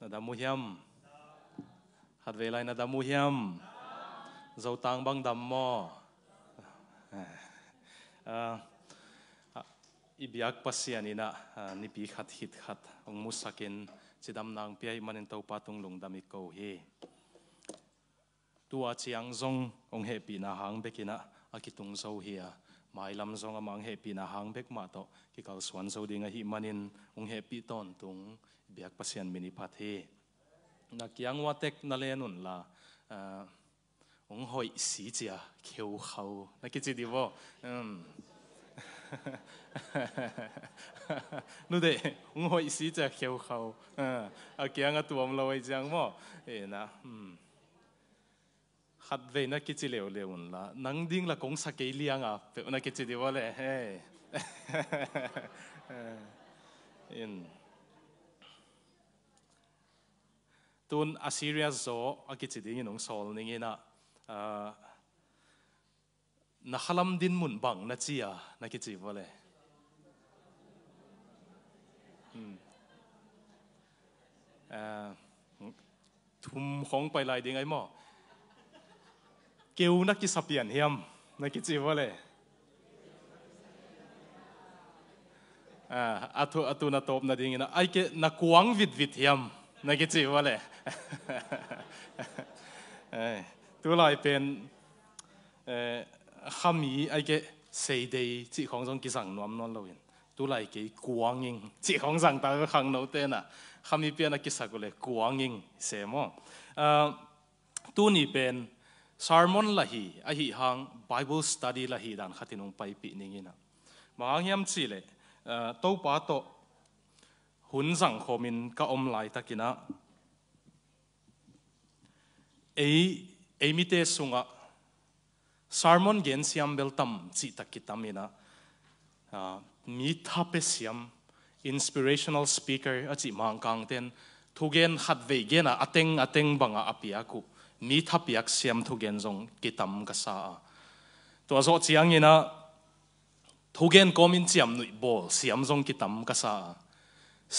nadamu hiam hạt về lại nadamu hiam dầu tăng băng đầm mò ibiak à, à, pasian ina à, nipi khat hit khat ong musakin chidam nang piai manin to patung lung dami ko hi tua chiang zong ong hepi na hang bekina akitung zo hi a มาลำซองมังเฮปีนาหังเบกมาตโตกิเขาสวนสวดิงฮิมันินองเฮปีตอนตุงเบียกพัศยันมินิพัทเีนักยังวัดเอกนเลนุนละาองหอยสีจ้าเขียวขาวนักจิตดีวะนู่นเดองหอยสีจ้าเขียวขาวอ่าเกียงตัวมลอยจังวะเอ็นะอขัดเวนักกิจเลวเลวนละนังดิ้งละกงสักเกียงอ่ะเป็นนักกิจดีวะเลยเฮ้อินตุนอาซีเรียโซอากิจดีนงโซลนี่นะนักขลัมดินมุนบังนัจีอานักกิจวะเลยทุมของไปลายดิ้งไอ้หมอกิวนักกิสเปียนเฮียมนักกิจิวเลยอ่าอัตุอัตุนัตบนาดิงงนะไอเกนักวางวิดวิดเฮียมนักกิจิวเลยตัวลายเป็นเอ่อขมีไอเกเซเดย์จิของจงกิสังนวมนอนเราเห็นตัวลายเกกวางยิงจิของสังตาไปขังโนเตน่ะขมีเปียนักกิสักุเลยกวางยิงเสมอ่ตัวนี้เป็น sermon lahi ahi hang bible study lahi dan khatinung pai pi Ma hang yam chile eh, to pa to hun sang khomin ka om lai takina ei emite sunga sermon gen siam bel beltam chi takitamina ah, mi thape siam inspirational speaker achi mang kang ten thugen khat ve gena ateng ateng banga apia ku มีทับยักเสียมทุเกนจงกิตำกษาตัวโซเชียงยินะทุเกนก็มินเสียมหนุ่ยบอลเสียมจงกิตำกษา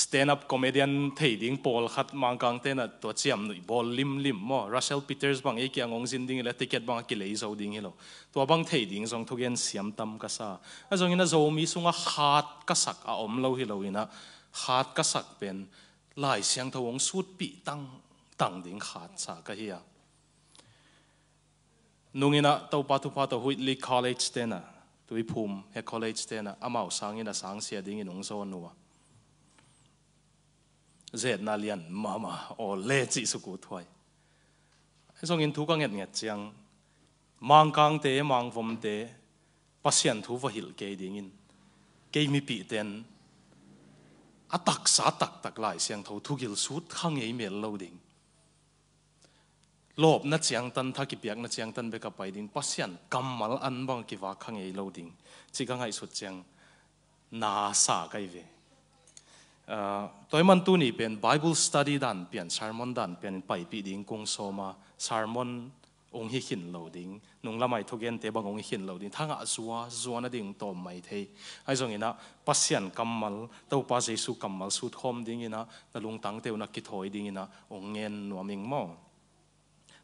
สแตนด์อัพคอมเมดี้เทีดิ้งบอลขัดมังกังเตนะตัวเสียมหนุ่ยบอลลิมลิมมอรัสเซลปีเตอร์สบางเอกี้งงซินดิ้งและติเกตบางกิเลสเอาดิ้งเหรอตัวบางเทีดิ้งจงทุเกนเสียมตำกษาไอ้จงยินะโซมีสุงะขาดกษักอาอมเลาิเลรอินะขาดกษักเป็นลายเสียงทวงสูดปีตั้งตั้งดิ้งขาดสากะเฮีย nungina to patu pato huitli college tena tui phum he college tena amao sangina sang sia ding nung so nuwa zet na lian mama o le chi su ku thoi song in thu ka nget nget chiang mang kang te mang vom te pasien thu va hil ke ding in ke mi pi ten atak sa tak tak lai siang tho thu gil su thang ei mel lo ding lộp na chiang tan tha ki piak na chiang tan beka pai ding pasian kamal an bang ki wa khang ei lo ding chi ka ngai su chiang na sa kai ve ah, toy man tu ni pen bible study dan pian sermon dan pen pai pi ding kung so ma sermon ong hi hin lo ding nung la mai thogen te bang ong hi hin lo ding thanga zuwa zuwa na ding tom mai the ai zong ina pasian kamal to pa jesu kamal su thom ding ina na lung tang te na ki thoi ding ina ong ngen nuaming mo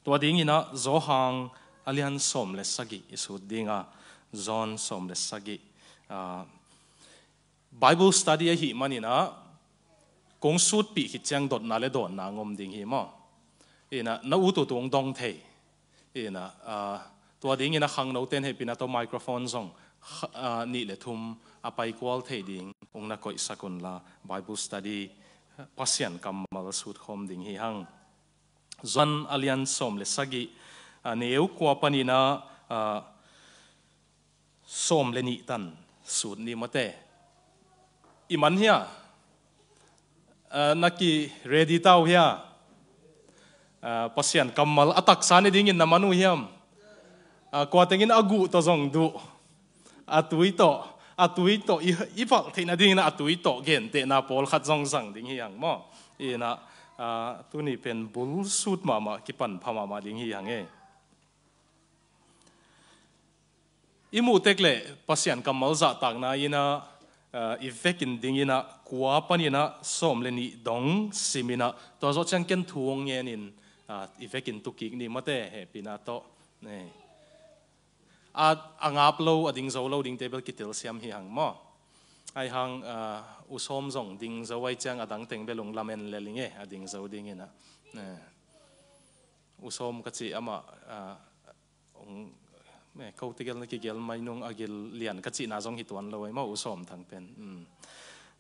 tua ding hang som som le le sagi zon sagi ah, Bible study hi mani na kong suit pi hi chang dot na le dot na ngom ding hi mo ina na u tu tung dong the ina ah, tua ding ina khang no ten he pina to microphone song ah, ni le thum apai kwal the ding ong na koi sakon la Bible study eh, pasian kamal suit khom ding hi hang zon alian som le sagi aneu kwa panina som le ni tan sut ni mate iman hia naki ready tau hia pasian kamal atak sane dingin namanu hiam kwa tengin agu to zong du atui to atui to i i fal thina dingin atui to gen te na pol khat zong zang ding hiang mo ina tu ni pen bul sut ma ma ki pan pha ma ma ding hi hange imu tekle pasian kamal za tak na ina effect ding ina kwa panina som le ni dong simina to zo chang ken thuong ngen in effect in tu ki ni mate he pina to ne a angap lo ading zo lo ding table kitel siam hi hang mo ไอหังอุสมส่งดิงจะไว้จ้างอดังเต็งไปลงลาเมนเลลิงเออดิงจะดิงเงนะอุสมก็จีอามาองแม่เขาติเกลนกกเกลไม่นุ่งอาเกลเลียนก็จีน่าจงหิตวันเลยมาอุสมทางเป็น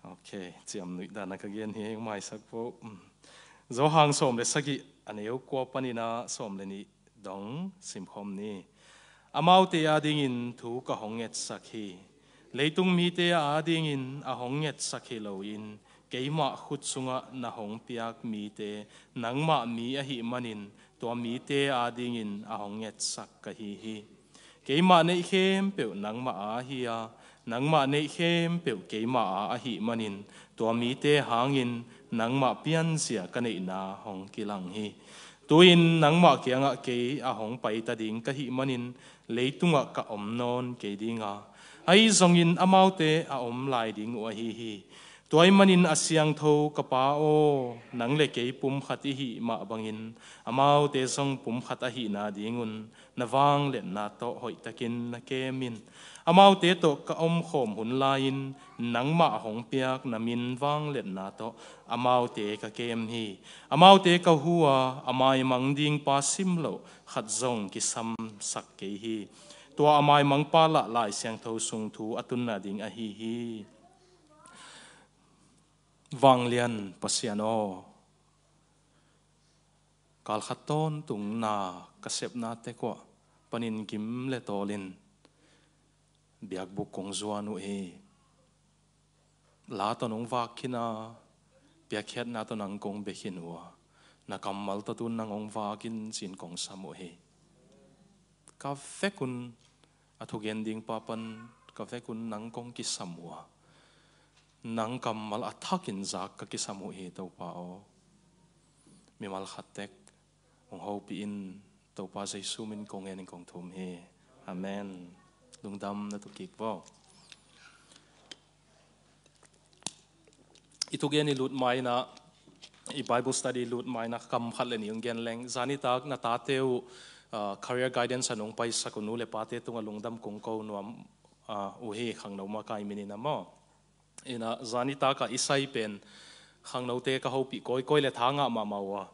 โอเคเจียมนุยดานักเกยนี่ไม่สักพวกจาหังสมเลยสักิอันนี้กว่าปนินาสมเลยนี่ดองสิมคมนี่อามาอุติอาดิงินถูกกบหงเงตสักฮีเลยตุงมีเตอาดิงินอาหงเงสักเฮลอินเกยมาขุดสุงะนาหงพิยักมีเตนังมามีอหิมันินตัวมีเตอาดิงินอาหงเงสักกะฮีฮีเกยมาในเข้มเปียวนังมาอาฮิอานังมาในเข้มเปียวเกยมาอาหิมันินตัวมีเตหางินนังมาพิียนเสียกันอีนาหงกิลังฮีตัวอินนังมาเกียงกับเกยอาหงไปตัดดิงกะฮิมันินเลยตุงกับอมนอนเกยดิงะ ai zong in amau te a om lai ding wa hi hi tuai manin asiang tho kapa o nang le ke pum khati hi ma bangin amau te song pum khata hi na dingun nawang le na to hoi takin na ke min amau te to ka om khom hun lain nang ma hong piak na min wang le na to amau te ka kem hi amau te ka huwa amai mang ding pa sim lo khat zong ki sam sak ke hi ตัวอามายมังปาละลายเสียงเทาสุงทูอตุนนาดิงอฮีฮีวังเลียนปัสยานอกาลขัดต้นตุงนากระเสบนาเตกว่าปนินกิมเลโตลินเบียกบุกกงจวนุเอลาตนงวากขินาเปียกเฮ็ดนาตนังกงเบขินัวนักกำมัลตตุนนางองวากินสินกงสามุเฮ ka fekun à thuộc yên điên ba pan cà phê cũng nắng công kí sầm mùa nắng cầm mà là thắc in giác các kí sầm mùa hi tàu bao mi mal khát tech ông hậu bị in tàu bao dây su min công em công thum hi amen lung đâm nó tụ kịch vào itug yan ilut mai na i Bible study ilut mai na kam khát lên ni ung gen leng zani tak na ta teu career guidance anong pa isa kuno le pate tunga lungdam kung ko nuam uhi khang no ma kai mini namo ina zanita ka isai pen khang no te ka hopi koi koi le thanga ma mawa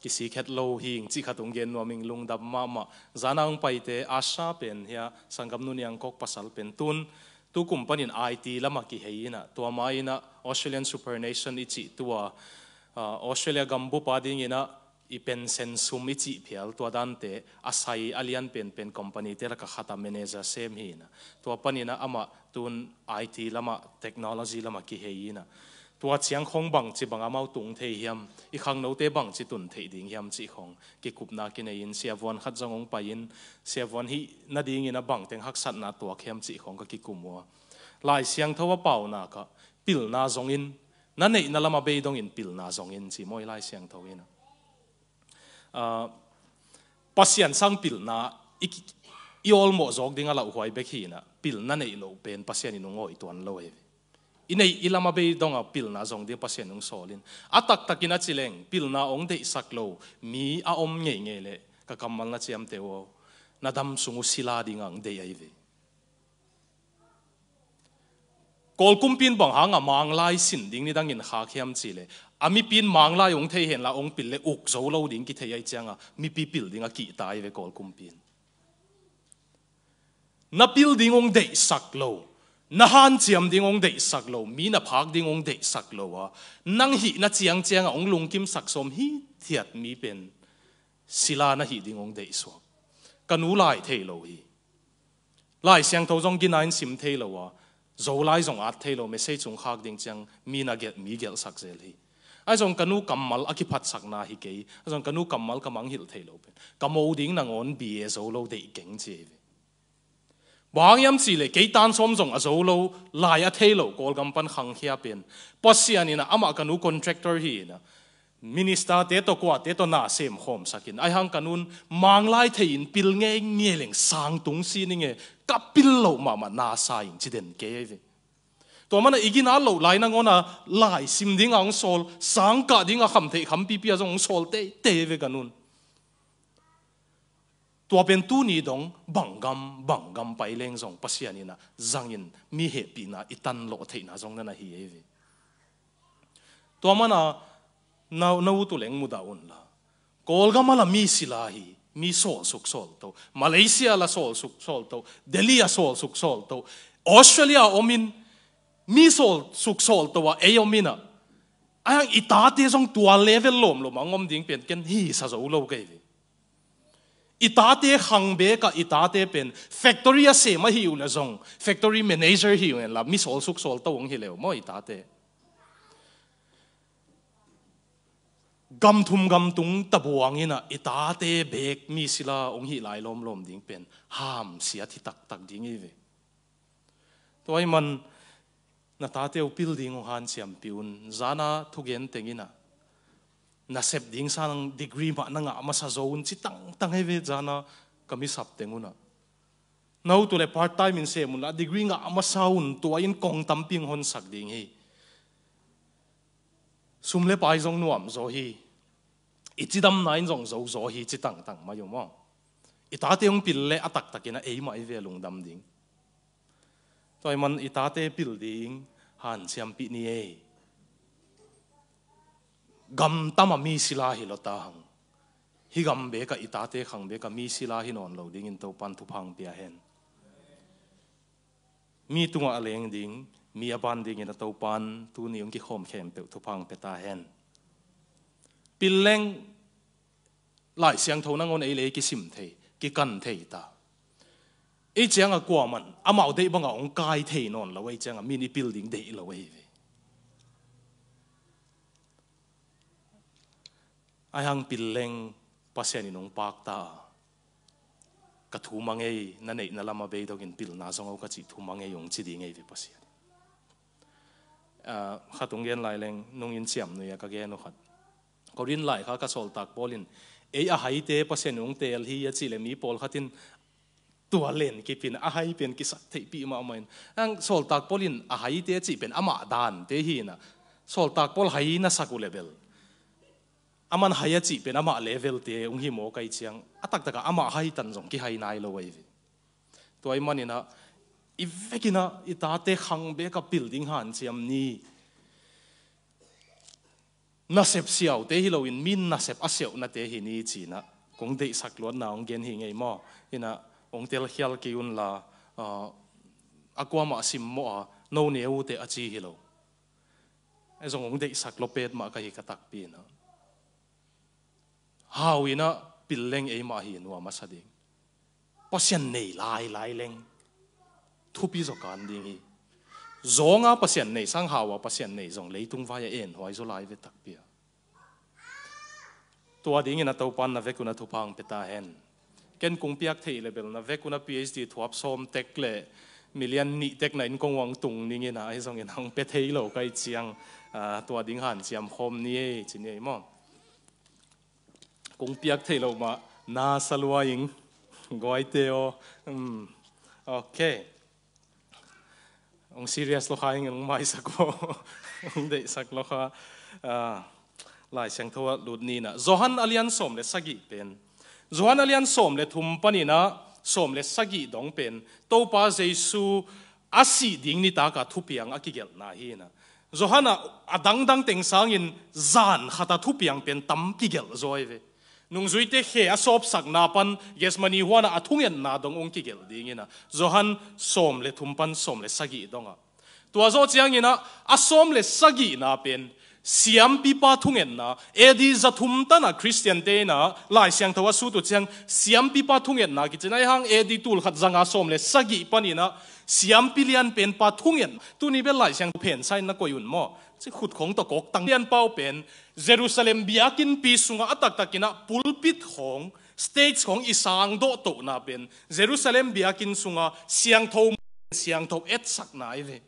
kisi khet lo hing chi khatung gen no ming lungdam ma ma zanang pai te asha pen ya sangam nu niang kok pasal pen tun tu kumpanin IT lama ki heina tua maina Australian Supernation ichi tua Australia gambu pading ina อีเป็นเซนซุมิจิเพียลตัวดันเตอาศัยอาเลียนเป็นเป็นคอมพานีเรลกับขัตเมเนจเซมฮีนะตัวปนินะอามาตุนไอทีละมาเทคโนโลยีละมาคิเฮีนะตัวเชียงคงบังจิบังอามาตุงเทียมอีกครั้งโนเตบังจิตุนเทียดิ่งเฮียมจิของกิคุปนากินอินเสียวันขัดจงงไปยินเสียวันฮีนาดิ่งนะบังเต็งฮักสัตนาตัวเข้มจิของกกิคุมัวหลายเสียงทว่าเป่านาก็ปิลนาจงอินนั่นเองนั่นละมาเบยดงอินปิลนาจงอินจิมวยหลายเสียงทวินะ Ờ, pasian sang pilna i ol mo zok dinga lau huai bek hina pilna nei no pen pasian inu ngoi tuan lo e inei ilama be donga pilna zong de pasian nung solin atak takina chileng pilna ong de isak lo mi a om nge nge le ka kamal na chiam te wo na dam sungu sila dingang de ai ve kol kumpin bang hanga mang lai sin ding ni dangin kha khiam chile อามีปีนมังลายองเทเห็นละองปิลเลอุกโซโลดิงกิเทียจังอ่ะมีปีปิลดิงอะกีตายเวกอลกุมปีนนับปิลดิงองเดสักโลนับหันเจียมดิงองเดสักโลมีนับพักดิงองเดสักโลอ่ะนั่งหินับเจียงเจียงอ่ะองลุงกิมสักสมหิเทียดมีเป็นศิลานบหิดิงองเดสวกกันอลไลเทโลฮีไลเสียงทจงกินายสิมเทโลวะโซไลจงอัดเทโลเมสเซจงฮักดิงเจียงมีนักเกตมีเกลสักเซลี哎，像今年根本啊，开发刹那还给，像今年根本根本都停了呗。根本有点那岸边走路地景车的，บางยามที่เนี่ยกี่ตันสมอง啊走路来也停了，过个半行斜边。不是啊，那阿玛今年 contractor here 呢，Minister，เตโต้กวาดเตโต้หน้าเสียมข้อมสักอิน。哎，像今年忙来停，比冷冷冷，双筒子你耶，卡比老妈妈拿塞银子的给的。ตัวมันอีกินอาลูไลนังอ่ะไลซิมดิ้งอ่างโซลสังกัดดิ้งอ่ะคำเทคำปีปีอ่ะจงโซลเตเตเวกันนุนตัวเป็นตู้นี้ดงบังกำบังกำไปเล่งจงปัสยานีนะจังยินมีเหตุปีนะอิตันโลเทนะจงนั่นนะฮีเอวีตัวมันอ่ะนาวนาวุตุเล่งมุดาอุนละกอลกามาละมีสิลาฮี mi sol suk sol to malaysia la sol suk sol to delhi a sol suk sol to australia omin มีโซลสุกโซลตัวเอยมินะไอ้ยังอีตาเตีส่งตัวเลเวลลมลมงอมดิ่งเป็นกันฮีซะโลกเกยอีตาเตี้ขังเบกับอีตาเตีเป็นแฟคทอรี่เสมาฮิวละซงแฟคทอรี่แมเนเจอร์ฮิวเองละมีโซลสุกโซลตัวงฮิเลวมออีตาเตีกำทุมกำตุงตะบวงิีนะอีตาเตเบกมีสิลาองฮิไลายลมลมดิ่งเป็นห้ามเสียที่ตักตักดิ่งอีเวตัวไอ้มัน na ta teo building ong han siam piun zana thugen tengina na sep ding sang degree ma na nga masa zone chi tang tang heve zana kami sap tenguna nau tule part time in se mun la degree nga masa un to in kong tamping hon sak ding hi le pai zong nuam zo hi dam nain zong zo zo hi chi tang tang ma yo mo ita te ong pille atak takina ei ma i ve lung dam ding tôi man itate building han xem pi ni e gam tama mi sila hi lo ta hang hi gam be ka itate khang be ka mi sila hi non lo ding in tàu pan thu phang pia hen mi tunga aleng ding mi ban ding in tàu pan tu ni ông ki khom khem tàu thu phang pe ta hen pileng lại xiang thâu năng ngôn ấy lấy cái sim thầy cái cần thầy ta ai chang qua mình, à a mau dei bang ong kai thei non la vậy chẳng a mini building để la vậy. ai hang pil leng pasien in ong pak ta ka thu mangei na nei na lama bei dogin pil na zong ka cái thu mang mangei ong chi di ngei ve à a khatung yên lại leng nung in siam nu ya à, ka gen no khat ko rin lai kha ka sol tak polin ei a à, hai te pasien ong tel hi à, ya chi le mi pol khatin ตัวเล่นกี่เป็นอาหายเป็นกิสัตถิปีมาเหมือนอังสอลตักปอลินอาหายเตจิเป็นอามาดานเตหีนะสอลตักปอลหายนะสักุเลเวลอามันหายจิเป็นอามาเลเวลเตองหิโมกัยเชียงอัตักตะกะอามาหายตันจงกิหายนายโลไวตัวไอ้มันนี่นะอีเวกินะอีตาเตขังเบกับบิลดิ้งหันเชียมนี่นาเสพเสียวเตฮิโลอินมินนาเสพอาเสียวนาเตหินีจีนะคงได้สักล้วนนาองเกนหิงไงมอนี่นะองเตลเขียลกิอุนลาอากวามาสิมโมะโนเนวเตอจีฮิโลไอ้ทรงองเดสักโลเปตมากะฮิกตักปีนะฮาวินะปิลเลงเอมาฮินัวมาสดิงพอเสียนเนลายลายเลงทุปีจกันดิงฮี zong a pasien nei sang hawa pasien nei zong lei tung vai en hoi zo lai ve tak pia tua ding na to pan na ve kuna thu pang peta hen กันกงเปียกเทเลเบลนะเวกุนะพีเอชดีทวับซอมเทคเลมิลเลนนี่เทคในกงวังตุงนี่ไงนะไอ้ส่งเงินองเปเทโลกไอเชียงตัวดิ้งหันเชียมคมนี่จีเนียมั่งกุ้งเปียกเทโลมานาสลวายิงกอยเตโออืมโอเคองซีเรียสโลกาอิงองไม่สักโมเดสักโลคาหลายเชียงทวารุดนี่นะโจฮันอเลียนสมเลสกิเป็น Zohan alian som le thum panina som le sagi dong pen to pa jesu asi ding ni ta ka thupiang akigel na hi na zohana adang dang teng sang in zan khata thupiang pen tam kigel zoi ve nung zui te he asop sak na pan yes mani huana athung en na dong ong kigel ding ina zohan som le thum pan som le sagi donga tua zo chiang ina asom le sagi na pen สยามปีปาทุ่งเงินนะเอดีจะทุ่มตั้งนะคริสเตียนเตยนะลายเสียงทวสูตุดชียงสยามปีปาทุ่งเงินนะกิจในห้างเอดีตูลขัดจังอาสมเลยสักิปันีนะสยามปีเลียนเป็นปาทุ่งเงินตัวนี้เป็นลายเสียงเพนไซนักกวยุนม้อที่ขุดของตะกอกตั้งเลียนเป้าเป็นเยรูซาเล็มเบียกินปีสุงอัตักตะกินะปุลปิดของสเตจของอิสางโดโตนาเป็นเยรูซาเล็มเบียกินสุงอเสียงทูเสียงทูเอ็ดสักไหนเลย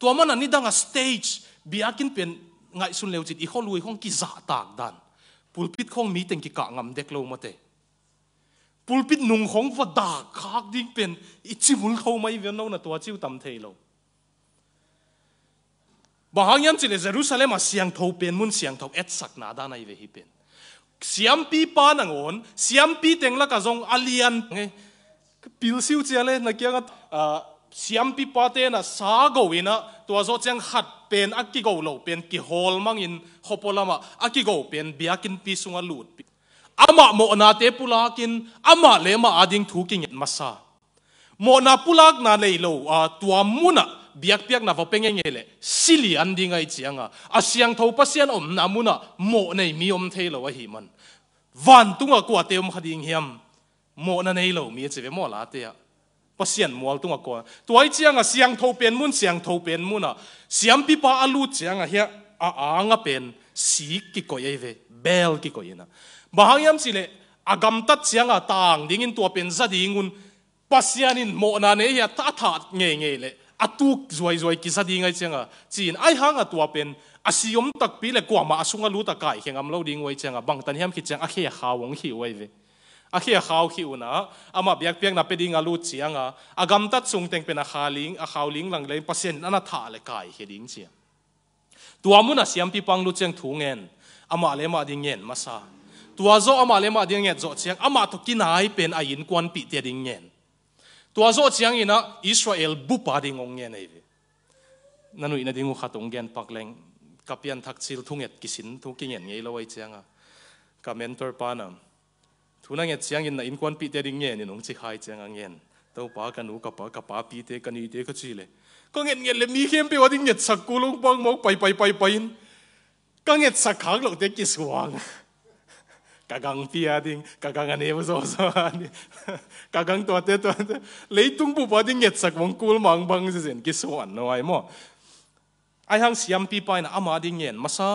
ตัวมันอันี่ดังอ่สเตจเบียกินเป็นไงสุนเลวจิตอีข้อลุยข้องกิจตากดันปุลพิดข้องมีแต่งกิกะงำเด็กเลวมาเตปุลพิดนุ่งของวดาคากดิ้งเป็นอิจิมุลเขาไม่เวียนเอาในตัวจิ้วตำเทโลบางยามจิเลเยรูซาเล็มเสียงทูเป็นมุนเสียงทูเอ็ดสักนาดานายเวหิเป็นเสียมปีปานังอนเสียมปีเต็งละกะจงอาเลียนไงปิลซิวเจเลนักยังอ่า siam pi pate na sa go ina to zo chang hat pen akki go lo pen ki hol mang in hopolama akki go pen biakin pi sunga lut ama mo na te pulakin ama le ma ading thuking masa mo na pulak na le lo a tua muna biak piak na vopeng le sili anding ai chianga asiang tho pasian om na muna mo nei mi om the lo hi man van tunga kwa te om khading hiam mo na nei lo mi che ve mo la te a ปเสียนมัวตัวก่อนตัวไอ้เจียงอ่ะเสียงทเป็นมุนเสียงทเป็นมุนอ่ะเสียงปีปาอลูเจียงอ่ะเฮียอ่อ่างอ่ะเป็นสีกิโกยเวเบลกิโกยนะบางยามสิเลอากำตัดเสียงอ่ะต่างดิ้งตัวเป็นซะดิ้งุนปเสียนินโมนาเนียตาทาดเงยเงยเลยอตุกรวยรวยกิซะดิ้งไอ้เจียงอ่ะจีนไอ้หางอ่ะตัวเป็นอาศิยมตักปีเลยกว่ามาอสุงอ่ะรู้ตะไก่เขียงอ่ะเราดิ้งไว้เจียงอ่ะบางตันเาีมคิดเจียงอ่ะเฮียขาวงหิวไว้เวอาเขียข่าวคิวนะอามาเบียกเบียกนับเป็นงาลูดเสียงอ่ะอากำตัดสูงเต็งเป็นอา้าลิงอาข้าวลิงหลังเลยเปอร์เซ็นต์นั่นถ่าเลยกายเฮดิงเสียงตัวมุนอาเสียงปีปังลูดเสียงถุงเงินอามาเลมาดิ่งเงินมาซาตัวโจอามาเลมาดิ่งเงินโจเสียงอามาตุกินายเป็นอายินกวนปีเตียดิ่งเงินตัวโจเสียงอินะอิสราเอลบุปผาดิ่งงเงินเลยนั่นอีนะดิ่งงูขัดงเงินปักเลงกับยันทักซิลทุ่งเงินกิสินทุ่งกิเงินไงเราไว้เสียงอ่ะกับเมนเตอร์ปานะทุนังเงี้ยเชียงยินในอินควันปีเตดิ้งเงี้ยนี่น้องชิคายเชียงเงี้ยตัวป้ากันหูกับป้ากับป้าปีเตกันอีเตก็ชีเลยก็เงี้ยเงี้ยเลยมีเข้มไปว่าดิ้งเงี้ยสักกูลงบังมองไปไปไปไปก็เงี้ยสักขางหลงเตกิสวางกะกังพี่อาดิ้งกะกังอันเอวโซโซอันนี้กะกังตัวเตตัวเตเลยตุ้งปุ๊บว่าดิ้งเงี้ยสักวังกูลมังบังเสียนกิสวานน้อยมั้งไอ้ทางเสียมปีไปนะอามาดิ้งเงี้ยมาซา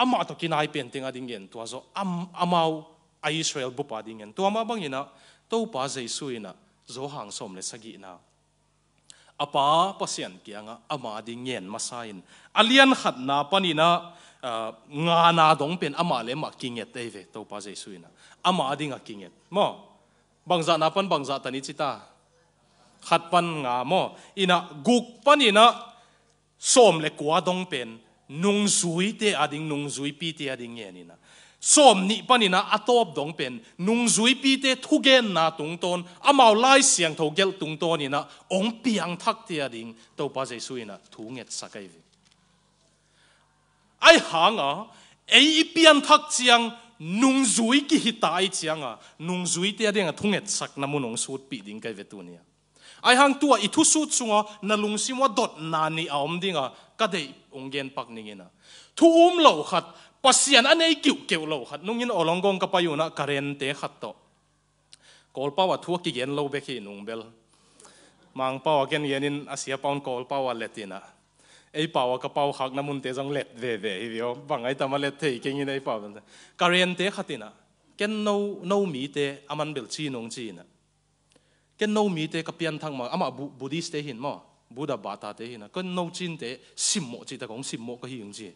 อามาตกินไอเป็นติงอาดิ้งเงี้ยตัวโซอามอามาว a Israel bu pa ding en to ma bang ina to pa Jesu ina zo hang som le sagi na apa pasian kianga ama ding yen masain alian khat na panina ah, nga na dong pen ama le ma kinget te ve to pa Jesu ina ama ding a kinget mo bangza na pan bangza tani chita khat pan nga mo ina guk pan ina som le kwa dong pen nung zui te ading nung zui pi te ading yen ina ส้มนี่ปนินะอัตบดงเป็นนุงซุยปีเตทุเกนนาตุงตนอามาลายเสียงทุเกลตุงตนินะองเปียงทักเตียดิงตัวปาเจซุยนะทุงเง็ดสกายวิไอหางอ่ะเอีเปียงทักเจียงนุงซุยกี่ิตายเจียงอ่ะนุงซุยเตียดิงอ่ะทุงเอ็ดสักน้ำมุนงสูตรปีดิงกายเวทุเนี้ไอ้หังตัวอิทุสุดสุงอนลุงซิมว่าดดนานีออมดิงอ่ะก็ได้องเงินปักนิ่งนะทุอมเหล่าขัดปัสยานอันไเกิ่วเกี่ยวเหล่าขัดนุ่งยินอลองกงกับไปอยู่นะการเรนเตะขัดโตกอลป้าวทัวกี่เงินเหล่าเบกีนุ่งเบลมังป้าวเกินเงินินอาเซียปอนกอลป้าวเลตินะไอป่าวกระเป๋าขักน้ำมันเตะจังเล็ดเว่เว่ฮิวโอบังไอตามาเล็ดเทกินยินไอป่าวนั่นการเรนเตะขัดนะเกินโนโนมีเตะอามันเบลชีนงจีนะ cái nô mi tế cái biến thăng mà ama à Buddhist tế hin mà Buddha ba ta tế hin à. cái nô chín tế sim mộ chỉ ta cũng sim mộ cái hiện gì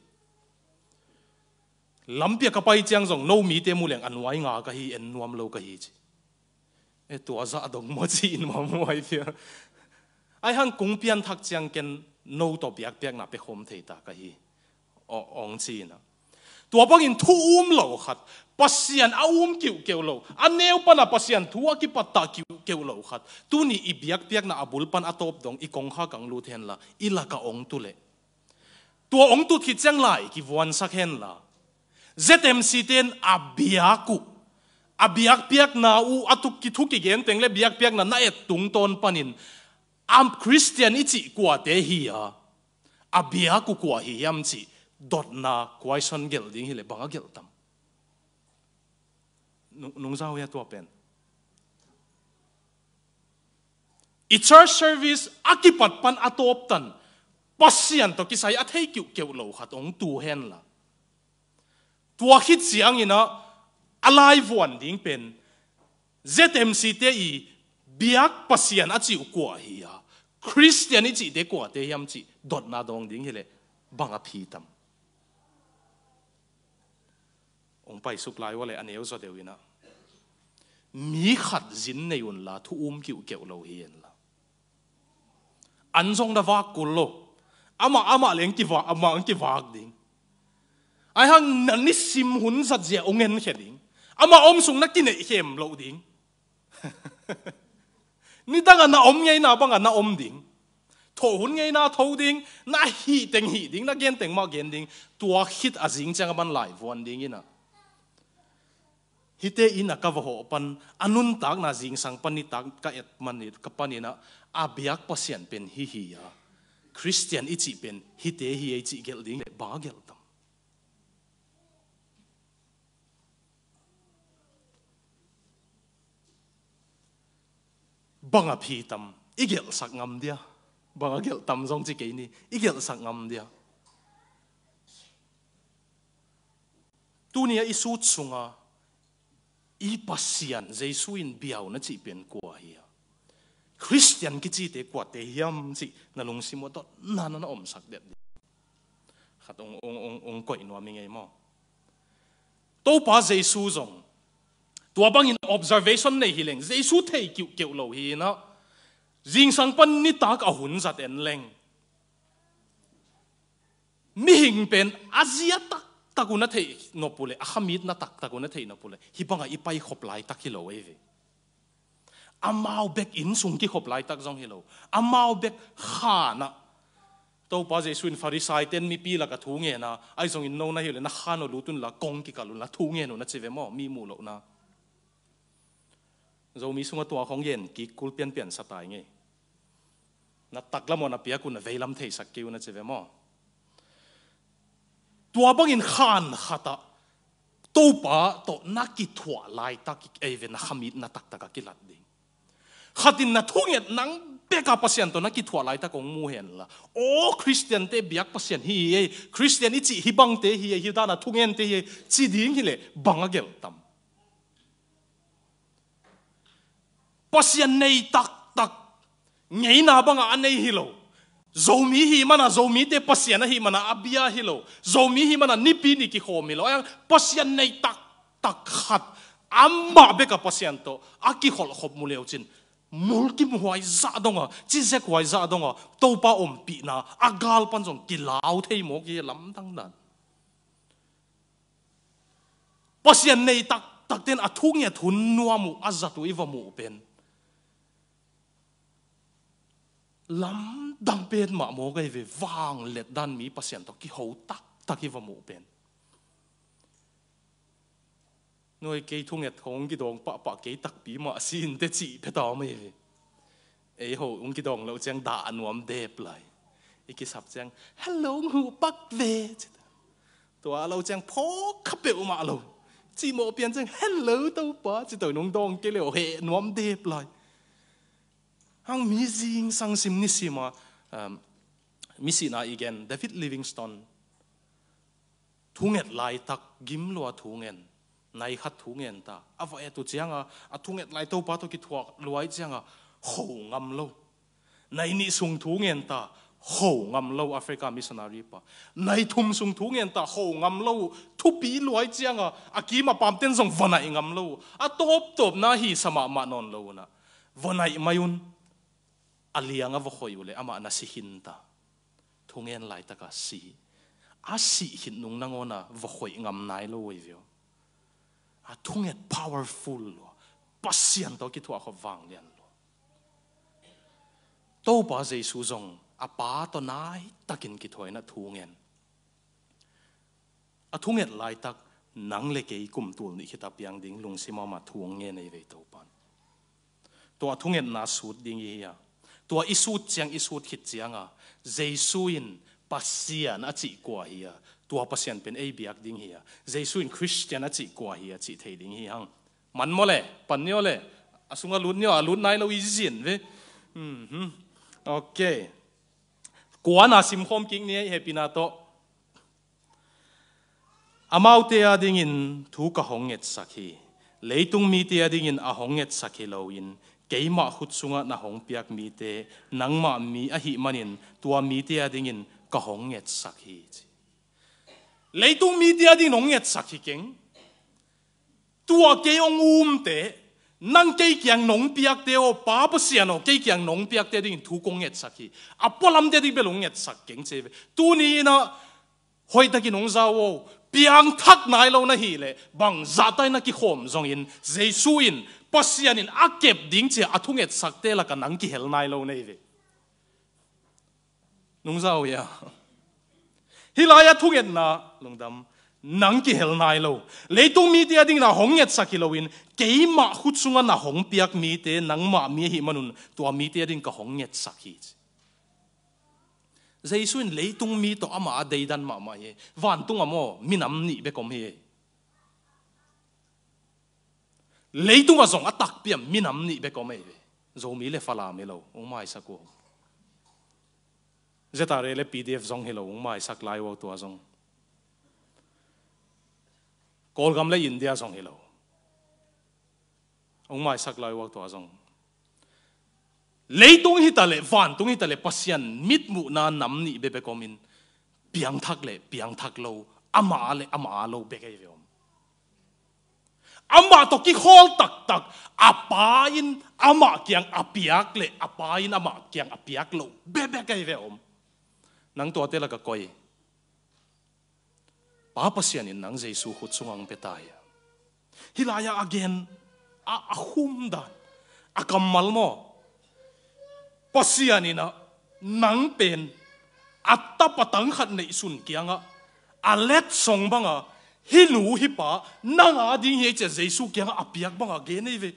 lắm bia cái bay chiang rong nô mi tế mu leng an à, wai ngà cái hi en nuam lâu cái hi chứ e tua za dạ đồng mo chi in mà mu ai phía ai hăng cũng biến thắc trang cái nô to biak biak na pe khom thei ta cái hi ong chín à. ตัวปงินทูอุ้มเหล่าขัดปัสยันอาอุ้มเกี่ยวเกี่ยวเหล่าอันเนวปนะปัสยันทัวกิปัตตาเกี่ยวเกี่ยวเหล่าขัดตัวนี้อีเบียกเบียกนะอบุลปันอตบดงอีกงข้ากังลูเทนละอีละกะองตุเลตัวองตุคิดจังไหลกิวันสักเห็นละ ZMC ten abiaku abiak piak na u atuk ki thuk ki gen teng le biak piak na na et tung ton panin am christian ichi kwa te hi a abiaku kwa hi yam chi đột na quái son gel ding hi le banga gel tam nung zao ya to pen i church service akipat pan atop tan pasian to kisai athei kyu keu lo khat ong tu hen la tua khit siang ina alive one ding pen zmc te i biak pasian achi ko hi ya christianity te ko te yam chi dot na dong ding hi le banga phi tam องไปสุกลายว่าเลยอันเอวจะเดียวนะมีขัดจินในอุ่นละทุอุ้มกิวเกี่ยวเราเฮียนละอันทรงดาวกุลโลอามาอามาเลี้ยงกิวาอามาอังกิวากดิ่งไอ้หังนันนิสิมหุนสัจเจองเงินแค่ดิ่งอามาอมสุงนักกินไอเข้มเราดิ่งนี่ตั้งอันน่ะอมไงน่ะบังอันน่ะอมดิ่งทหุ่นไงน่ะทูดิ่งน่ะหีเต็งหีดิ่งน่ะเกณฑ์เต็งมาเกณฑ์ดิ่งตัวคิดอาจิงจังมันไหลวันดิ่งน่ะ hite in akava ho pan anun tak na jing sang pani tak ka et mani ka pani na abyak pasian pen hi hi ya christian ichi pen hite hi ichi gel ding le ba gel tam banga phi tam igel sak ngam dia banga gel tam jong chi ke ni igel sak ngam dia tu nia isu chunga i pasian jesu in biau na chi pen ko hi christian ki chi te kwa te hiam chi na lung simo to na na om sak det khat ong ong ong ong ko inwa mi ngai mo to pa jesu zong tua bang in observation nei hi leng jesu thei kyu keu lo hi na jing sang pan ni tak a hun zat en leng mi hing pen azia tak takuna thei no pule akhamit na tak takuna thei no pule hibanga ipai khop lai tak hi lo we ve amao bek in sung ki khop lai tak jong hi lo amao bek khana to pa je suin farisai ten mi pi la ka thu nge na ai jong in no na hi le na khano lutun la kong ki kalun la thu nge no na chive mo mi mu lo na zo mi sunga tua khong yen ki kul pian pian sa tai nge na tak la mo na pia ku na veilam thei sak ki u na chive mo ตัวบังอินขานขัตัวปะตัวนักกิถวลายตักเอเวนขมิดนักตักตักกิลัดดิ่งขัดินนัทุ่งเงินนังเปียกร์เซ็นตัวนักกิถวลายตักองมูเห็นละโอ้คริสเตียนเตเบียกพ์เซ็นฮีเอคริสเตียนอิจิฮิบังเตฮีเอฮิดานาทุ่งเงินเตฮีจีดิ้งฮิเลบังอเกลตัมพ์เซ็นในตักตักไงนาบังอันในฮิโล zomi hi mana zomi te pasian hi mana abia hi lo zomi hi mana nipi ni ki khomi lo yang pasian nei tak tak khat amma be ka pasian to aki khol khop mu leo chin mul kim huai za donga chi zek huai za donga to pa om pi na agal pan jong ki lao thei mo ki lam dang nan pasian nei tak tak ten athung ya thun nuamu azatu mu pen lam dam pen ma mo gai ve wang let dan mi pasien to ki ho tak tak hi va mo bên. noi ke thung et hong cái đồng pa pa ke tak bí mà xin te chi phải ta mày. ve hồ ông cái đồng dong lo đã da anuam de plai e ki sap chang hello hu pak về. Tôi a lo chang pho kha pe ma lo chi mo pian chang hello đâu pa chỉ to nông dong cái le he nuam đẹp lại. hang mi zing sang sim ni sima misina igen David Livingstone thunget lai tak gim lua thungen nai khat thungen ta awa e tu chianga a thunget lai to pa to ki thuak luai chianga ho ngam lo nai ni sung thungen ta ho ngam lo africa missionary pa nai thum sung thungen ta ho ngam lo thu pi luai chianga a ki ma pam ten song vanai ngam lo a top top na hi sama ma non lo na vanai mayun aliang a vokhoi ule ama na si hin ta thungen lai taka si a si hin nung nangona vokhoi ngam nai lo wei veo a thunget powerful lo pasian to ki thua kho wang lian lo to pa je su zong a pa to nai takin ki thoi na thungen a thunget lai tak nang le ke kum tul ni khita piang ding lung sima ma thuang nge nei ve to pan to a thunget na su ding hi ya ตัวอิสูดเจียงอิสูดขิดเจียงอ่ะเจสุอินปัสเซียนอจิกวเฮียตัวปัสเซียนเป็นเอเบียกดิ้งเฮียเจสุอินคริสเตียนอจิกวเฮียจิเทดิ้งเฮียฮังมันโม่เลปันเนียวเลอสุงาลุนเนี่ยลุ้นไยนเราอีจินเวอืมฮึโอเคกวนอาสิมคมกิ้งเนี่ยเฮปินาโตอามาเตียดิ้งอินทุกขหงเงตสักฮีเลยตุงมีเตียดิ้งอินอาหงเงตสักฮีเราอิน cái mà hút sunga na hong piak mi te nang mà mi a hi manin tua mi te a dingin ka hong nget sak hi chi leitung mi te a ding nong nget sak hi keng tua ke ong um te nang ke kyang nong piak te o pa pa sia no ke kyang nong piak te ding thu kong nget sak hi apolam te ding belong nget sak keng che tu ni na hồi ta ki nong za wo piang thak nai lâu na hi lệ, bằng za tai na ki khom giống in jesu in pasian in akep ding che athunget sakte la kanang ki helnai lo nei ve nung zau ya hilaya thunget na lungdam nang ki helnai lo leitung mi te ding na honget sakilowin keima khutsunga na hong piak mi te nang ma mi hi manun to mi te ding ka honget sakhi jaisun leitung mi to ama deidan ma ma ye van tung amo minam ni be kom hi เลยตุงอาสงอตักเปียมีินำนี่เบกอม่เอ๋ยโจมีเลฟลาเมลูองไม่สักกูเจตารเรเลพีดีเอฟจงเราองไม่สักไลวัตัวส่งกอลกัมเลยอินเดียส่งให้เราองไม่สักไลวัตัวส่งเลยตุงฮิตาเลฟันตุงฮิตาเลปัสยันมิดมุนาหนำนี่เบกอมินเปียงทักเลเปียงทักเราอามาเลอามาโลเบกเอเย่ ama to ki khol tak tak apa in ama kyang apiak le apa in ama kyang apiak lo bebe kai ve om nang to tela la ka koi pa pasian in nang jesu khut sungang petaya hilaya again a ahum dan akamal mo pasian ina nang pen atta patang khat nei sun kyanga alet song banga hi lu hi pa na nga ding ye che jesu kyang apiak banga ge nei ve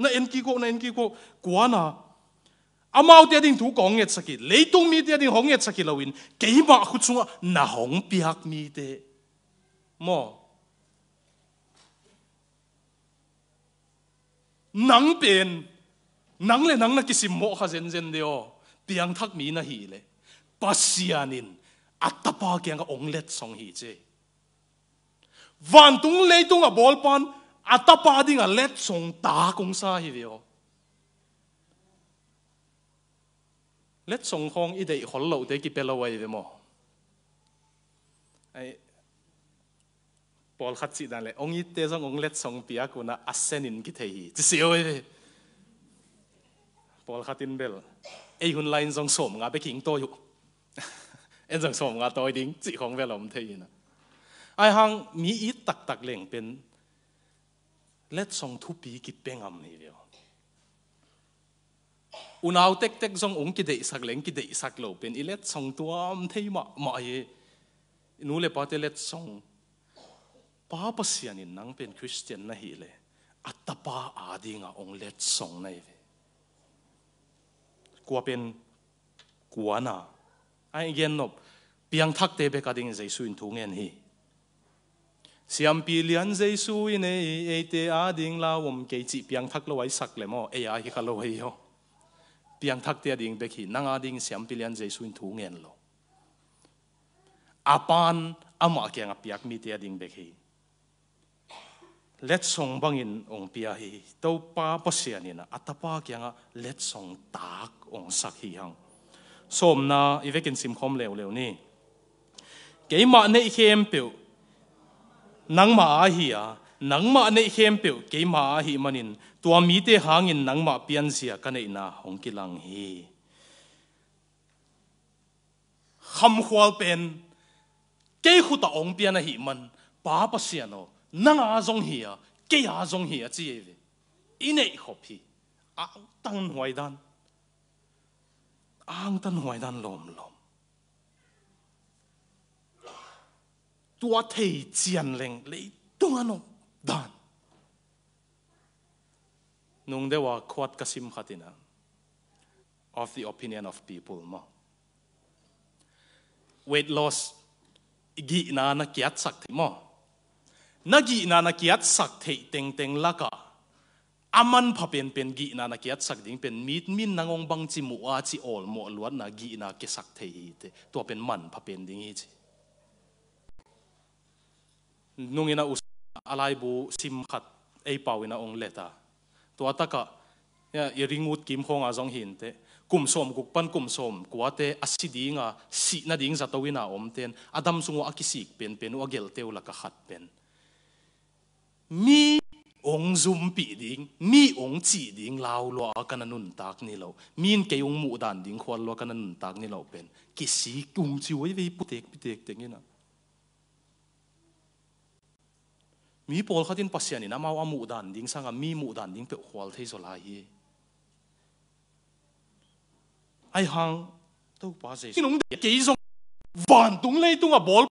na en ki ko na en ki ko kwana amau te ding thu kong nge sakit tung mi te ding hong nge sakit lawin keima khu chunga na hong piak mi te mo nang pen nang le nang na kisim mo kha zen zen deo piang thak mi na hi le pasianin atapa kyang ka onglet song hi che van tung le tung a ball pan atapa ding a let song ta kung sa hi vio let song khong i dei hol lo de ki pelo wai ve mo ai bol khat si dan le ong i te song ong let song pia ku na asenin ki thei hi ti si oi bol in bel ei hun line song som nga be king to yu en song som nga toi ding chi khong ve lom thei na ไอหังมีอีตักตักเล่งเป็นเล็ดส่งทุปีกิดเป็นอำนี่เดียวอุณาวเต็กเต็กส่งองกิเดสักเล่งกิเดสักโลเป็นอีเล็ดส่งตัวมเทมะมะเยนู่เลปอเตเล็ดส่งป้าปเสียนินนังเป็นคริสเตียนนะฮิเลยอัตปาอาดีงาองเล็ดส่งในกัวเป็นกัวนะไอเี้นนบเพียงทักเตเบกัดิงใจสุนทุงเงินฮี西恩皮里安·耶稣，因爱爱他，阿丁劳姆，给支比昂塔罗威撒勒摩，哎呀，他罗威哟，比昂塔特阿丁贝奇，那阿丁西恩皮里安·耶稣，因图恩罗，阿潘阿玛，给阿比亚米特阿丁贝奇，Let's song bangin，阿比亚，到帕波西阿尼娜，阿塔帕给阿 Let's song tak，阿撒希昂，嗦那伊维根西姆克莱雷尼，给玛内伊克姆比乌。nang ma hi a nang ma nei hem pe ke ma hi manin tua mi te hangin nang ma pian sia ka nei na hong ki lang hi kham khwal pen ke khu ta ong pian hi man pa pa sia no nang a zong hi a ke a zong hi a chi e inei khop hi a tang hoi dan ang tan hoi dan lom lom ตัวเทเจียนเล็งเลยตุงอันอดันนุ่งเดว่าควัดกสิมขัดินะ of the opinion of people มา weight loss กีนานักยัดสักทีมานักีนานักยัดสักทีเต็งเต็งละกะอามันพับเป็นเป็นกีนานักยัดสักดิ่งเป็นมีดมินนางองบังจิมัวจิออลมัวลวดนากีนาเกสักทีเตตัวเป็นมันพับเป็นดิ่งอีจี nungina us alai bu sim khat ei pawina ong leta to ataka ya iringut kim khonga jong hin te kum som guk pan kum som kuate asidinga si na ding za tawina omten adam sungo akisik pen pen wa gel teu la ka khat pen mi ong zum pi ding mi ong chi ding lao lo kana nun tak ni lo min ke ong mu dan ding khwal lo kana nun tak ni lo pen kisi kung chi wei wei putek putek tengina มีโพลขัดินปัสยานินะมาว่ามูดันดิ้งสังมีมูดันดิ้งเปขวลเทโซลาฮีไอหังตัวภาษาที่นุ่งเด็กกี่ส่งวันตุงเลยตุงอ่ะบอล